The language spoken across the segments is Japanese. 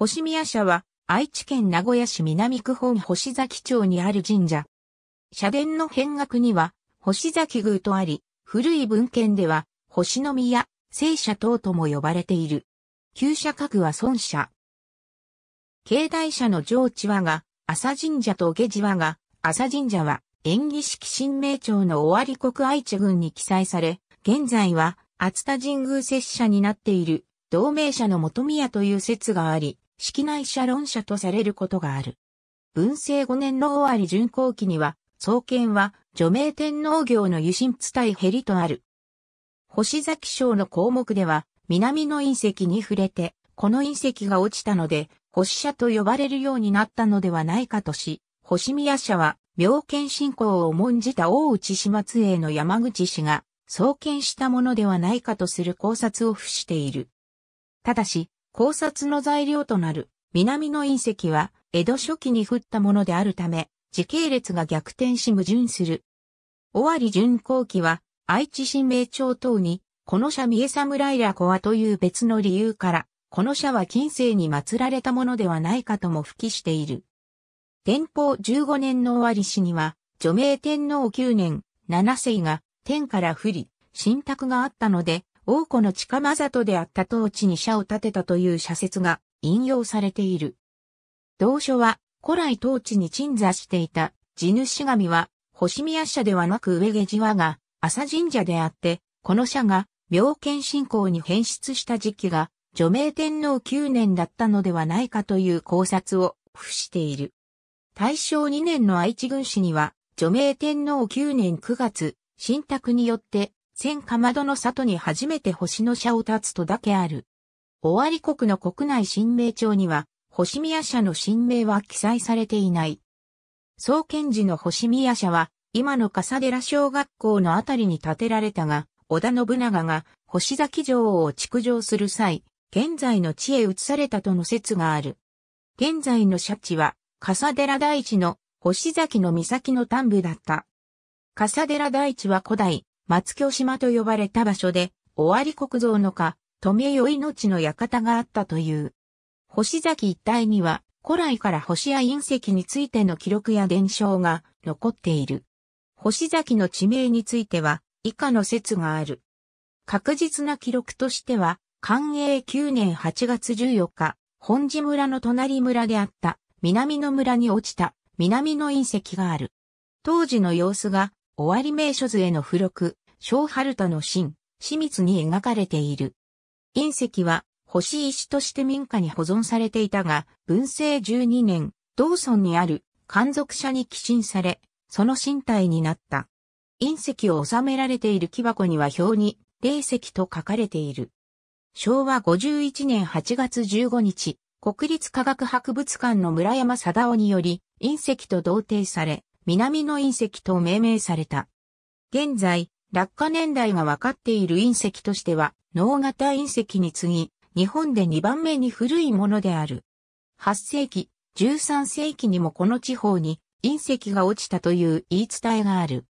星宮社は、愛知県名古屋市南区本星崎町にある神社。社殿の変額には、星崎宮とあり、古い文献では、星の宮、聖社等とも呼ばれている。旧社格は孫社。境内社の上智和が、朝神社と下地和が、朝神社は、演技式新名町の尾張国愛知郡に記載され、現在は、熱田神宮摂社になっている、同盟社の元宮という説があり、式内社論者とされることがある。文政5年の終わり巡行期には、創建は、除名天皇業の輸進伝い減りとある。星崎賞の項目では、南の隕石に触れて、この隕石が落ちたので、星社と呼ばれるようになったのではないかとし、星宮社は、妙見信仰を重んじた大内島津営の山口氏が、創建したものではないかとする考察を付している。ただし、考察の材料となる南の隕石は江戸初期に降ったものであるため、時系列が逆転し矛盾する。尾張巡航期は愛知新名町等に、この社三重侍ら子はという別の理由から、この社は近世に祀られたものではないかとも付記している。天保15年の尾張市には、除名天皇9年、七世が天から降り、神託があったので、王子の近ざ里であった当地に社を建てたという社説が引用されている。同書は古来当地に鎮座していた地主神は星宮社ではなく上下寺和が朝神社であって、この社が妙見信仰に変質した時期が除名天皇9年だったのではないかという考察を付している。大正2年の愛知軍史には、除名天皇9年9月、信託によって千かまどの里に初めて星の社を立つとだけある。尾張国の国内神明帳には、星宮社の神明は記載されていない。創建時の星宮社は、今の笠寺小学校のあたりに建てられたが、織田信長が星崎城を築城する際、現在の地へ移されたとの説がある。現在の社地は、笠寺大地の星崎の岬の端部だった。笠寺大地は古代、松京島と呼ばれた場所で、尾張国造の家、富江命の館があったという。星崎一帯には、古来から星や隕石についての記録や伝承が残っている。星崎の地名については、以下の説がある。確実な記録としては、寛永9年8月14日、本寺村の隣村であった、南の村に落ちた、南の隕石がある。当時の様子が終わり名所図への付録、小春田の真、清水に描かれている。隕石は、星石として民家に保存されていたが、文政12年、道村にある、観族者に寄進され、その身体になった。隕石を収められている木箱には表に、霊石と書かれている。昭和51年8月15日、国立科学博物館の村山貞夫により、隕石と同定され、南の隕石と命名された。現在、落下年代が分かっている隕石としては、脳型隕石に次ぎ、日本で2番目に古いものである。8世紀、13世紀にもこの地方に隕石が落ちたという言い伝えがある。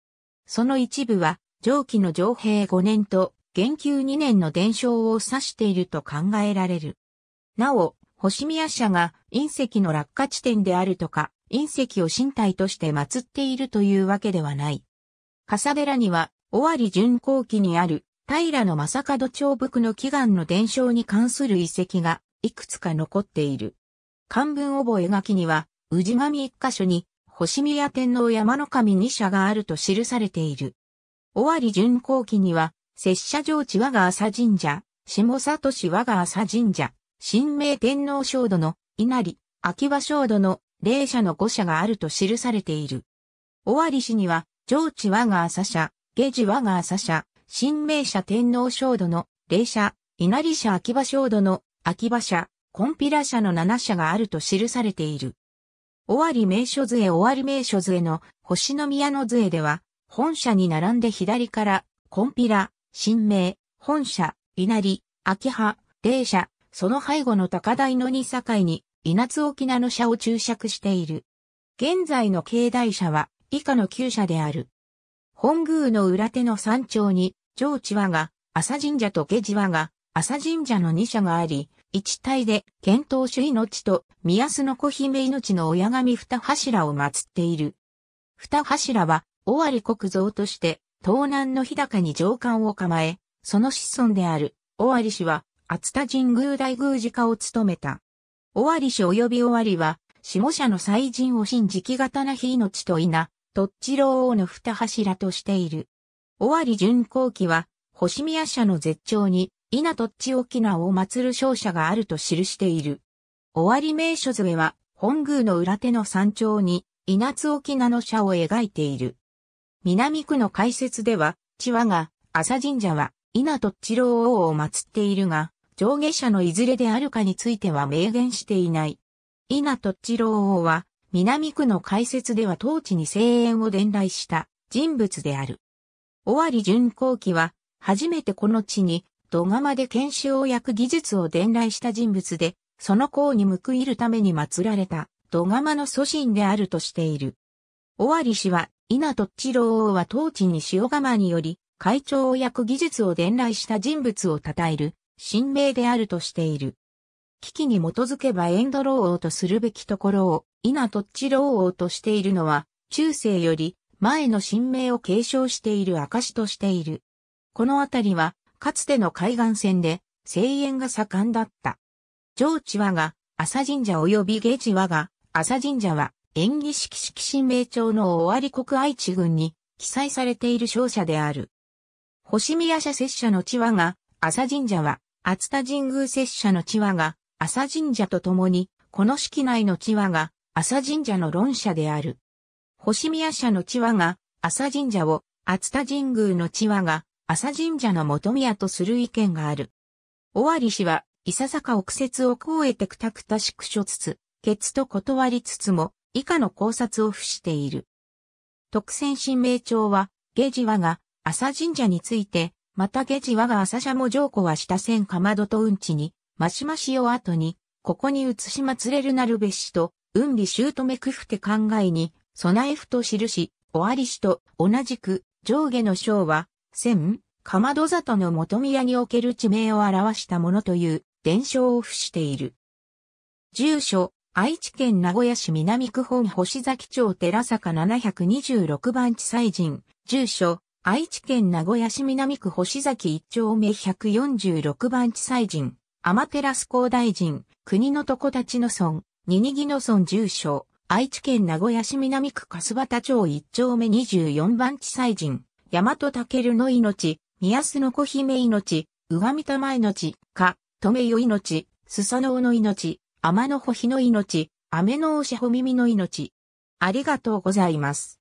その一部は、上記の上平5年と、元久2年の伝承を指していると考えられる。なお、星宮社が隕石の落下地点であるとか、隕石を身体として祀っているというわけではない。笠寺には、尾張巡航期にある、平の正門長伏の祈願の伝承に関する遺跡が、いくつか残っている。漢文覚書きには、宇治神一箇所に、星宮天皇山の神二社があると記されている。尾張巡航期には、拙者上地我が朝神社、下里市我が朝神社、神明天皇正土の稲荷、秋葉正土の霊社の五社があると記されている。尾張市には、上智我が朝社、下智我が朝社、新名社天皇省土の霊社、稲荷社秋葉省土の秋葉社、コンピラ社の七社があると記されている。尾張名所図尾張名所図の星宮の図では、本社に並んで左から、コンピラ、新名、本社、稲荷、秋葉、霊社、その背後の高台の二境に、稲津沖名の社を注釈している。現在の境内社は以下の旧社である。本宮の裏手の山頂に、上地和が、朝神社と下地和が、朝神社の二社があり、一体で、剣唐主命と、宮須の小姫命の親神二柱を祀っている。二柱は、尾張国蔵として、東南の日高に上官を構え、その子孫である、尾張氏は、厚田神宮大宮寺家を務めた。尾張市及び尾張は、下社の祭神を信じき刀非命と稲、とっち老王の二柱としている。尾張巡行記は、星宮社の絶頂に、稲とっち沖縄を祀る勝者があると記している。尾張名所杖は、本宮の裏手の山頂に、稲津沖縄の社を描いている。南区の解説では、千和が、朝神社は、稲とっち老王を祀っているが、上下者のいずれであるかについては明言していない。稲とっち郎王は、南区の開設では当地に声援を伝来した人物である。尾張巡航期は、初めてこの地に土釜で研修を焼く技術を伝来した人物で、その功に報いるために祀られた土釜の祖神であるとしている。尾張氏は、稲とっち郎王は当地に塩釜により、会長を焼く技術を伝来した人物を称える神明であるとしている。危機に基づけばエンド老王とするべきところを、稲とっち老王としているのは、中世より前の神明を継承している証としている。この辺りは、かつての海岸線で、声援が盛んだった。上知和が、朝神社及び下知和が、朝神社は、演技式式神明町のわり国愛知郡に、記載されている勝者である。星宮社拙者の知和が、朝神社は、熱田神宮拙者の地和が、朝神社と共に、この式内の地和が、朝神社の論者である。星宮社の地和が、朝神社を、熱田神宮の地和が、朝神社の元宮とする意見がある。尾張氏は、いささか奥説を越えてくたくたしくしょつつ、決と断りつつも、以下の考察を付している。特選神明朝は、下地和が、朝神社について、また下地我が朝社も上古は下線かまどとうんちに、ましましを後に、ここに移しまつれるなるべしと、うんりしゅうとめくふて考えに、備えふとるし、おわりしと同じく、上下の章は、千、かまど里の元宮における地名を表したものという伝承を付している。住所、愛知県名古屋市南区本星崎町寺坂726番地祭神、住所、愛知県名古屋市南区星崎一丁目146番地裁人、天照高大臣、国の床立の村、二ニギの村住所、愛知県名古屋市南区粕畑町一丁目24番地裁人、大和健の命、宮須の小姫命、上見玉命、か、留よ命、裾野の命、天の保日の命、雨のおしほみみの命。ありがとうございます。